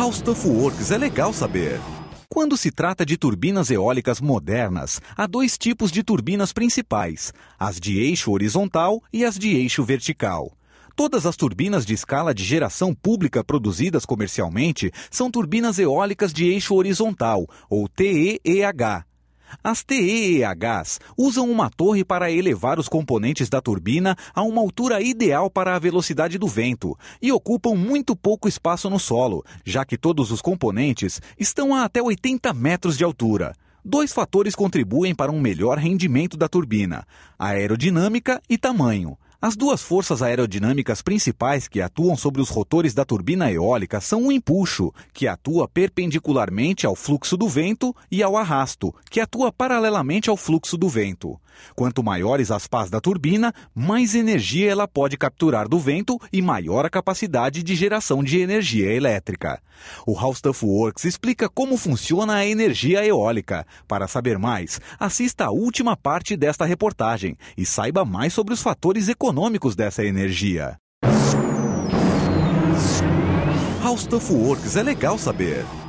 How Works é legal saber. Quando se trata de turbinas eólicas modernas, há dois tipos de turbinas principais: as de eixo horizontal e as de eixo vertical. Todas as turbinas de escala de geração pública produzidas comercialmente são turbinas eólicas de eixo horizontal, ou TEEH, as TEEHs usam uma torre para elevar os componentes da turbina a uma altura ideal para a velocidade do vento e ocupam muito pouco espaço no solo, já que todos os componentes estão a até 80 metros de altura. Dois fatores contribuem para um melhor rendimento da turbina: aerodinâmica e tamanho. As duas forças aerodinâmicas principais que atuam sobre os rotores da turbina eólica são o empuxo, que atua perpendicularmente ao fluxo do vento, e ao arrasto, que atua paralelamente ao fluxo do vento. Quanto maiores as pás da turbina, mais energia ela pode capturar do vento e maior a capacidade de geração de energia elétrica. O Hausdorff Works explica como funciona a energia eólica. Para saber mais, assista a última parte desta reportagem e saiba mais sobre os fatores econômicos econômicos dessa energia. How Stuff Works é legal saber.